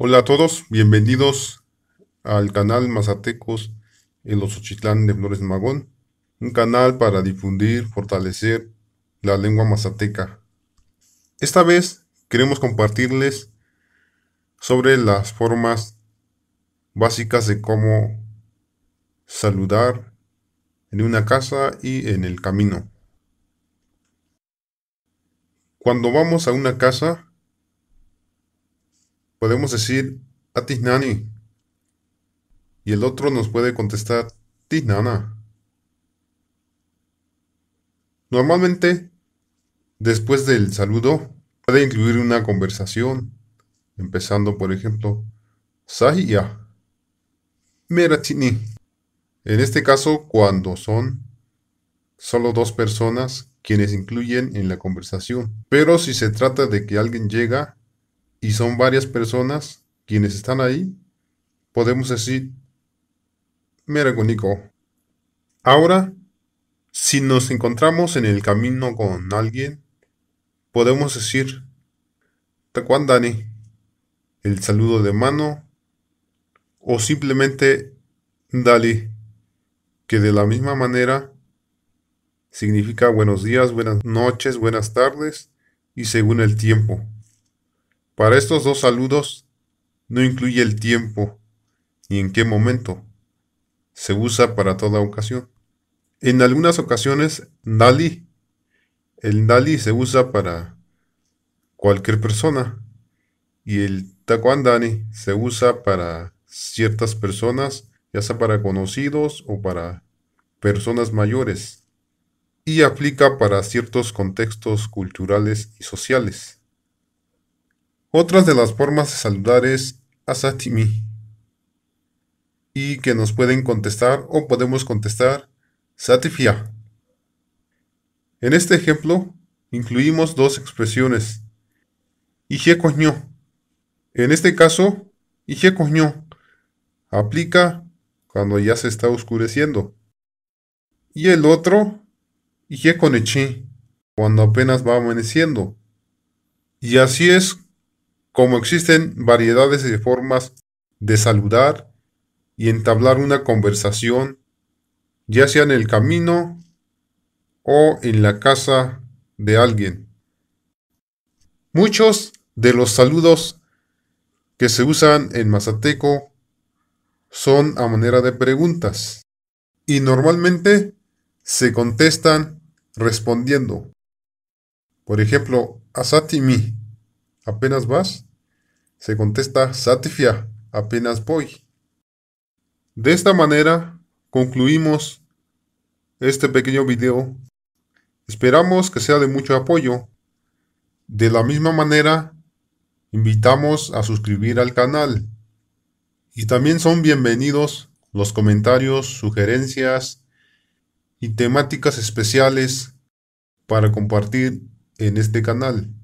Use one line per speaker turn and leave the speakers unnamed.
Hola a todos, bienvenidos al canal Mazatecos en los Ochitlán de Flores Magón, un canal para difundir, fortalecer la lengua mazateca. Esta vez queremos compartirles sobre las formas básicas de cómo saludar en una casa y en el camino. Cuando vamos a una casa, podemos decir a nani y el otro nos puede contestar nana Normalmente, después del saludo, puede incluir una conversación, empezando por ejemplo, Sahiya, Meratini. En este caso, cuando son solo dos personas quienes incluyen en la conversación. Pero si se trata de que alguien llega y son varias personas quienes están ahí, podemos decir, meragónico. Ahora, si nos encontramos en el camino con alguien, podemos decir, Dani, el saludo de mano, o simplemente Dali, que de la misma manera significa buenos días, buenas noches, buenas tardes y según el tiempo. Para estos dos saludos no incluye el tiempo y en qué momento. Se usa para toda ocasión. En algunas ocasiones, Dali. El dali se usa para cualquier persona y el Takwandani se usa para ciertas personas, ya sea para conocidos o para personas mayores, y aplica para ciertos contextos culturales y sociales. Otras de las formas de saludar es asatimi y que nos pueden contestar o podemos contestar satifia. En este ejemplo incluimos dos expresiones. Ije coño. En este caso, Ije coño aplica cuando ya se está oscureciendo. Y el otro, Ije cuando apenas va amaneciendo. Y así es como existen variedades de formas de saludar y entablar una conversación, ya sea en el camino o en la casa de alguien. Muchos de los saludos que se usan en mazateco son a manera de preguntas y normalmente se contestan respondiendo. Por ejemplo, asatimi, ¿apenas vas? Se contesta Satifia, apenas voy. De esta manera concluimos este pequeño video. Esperamos que sea de mucho apoyo. De la misma manera, invitamos a suscribir al canal. Y también son bienvenidos los comentarios, sugerencias y temáticas especiales para compartir en este canal.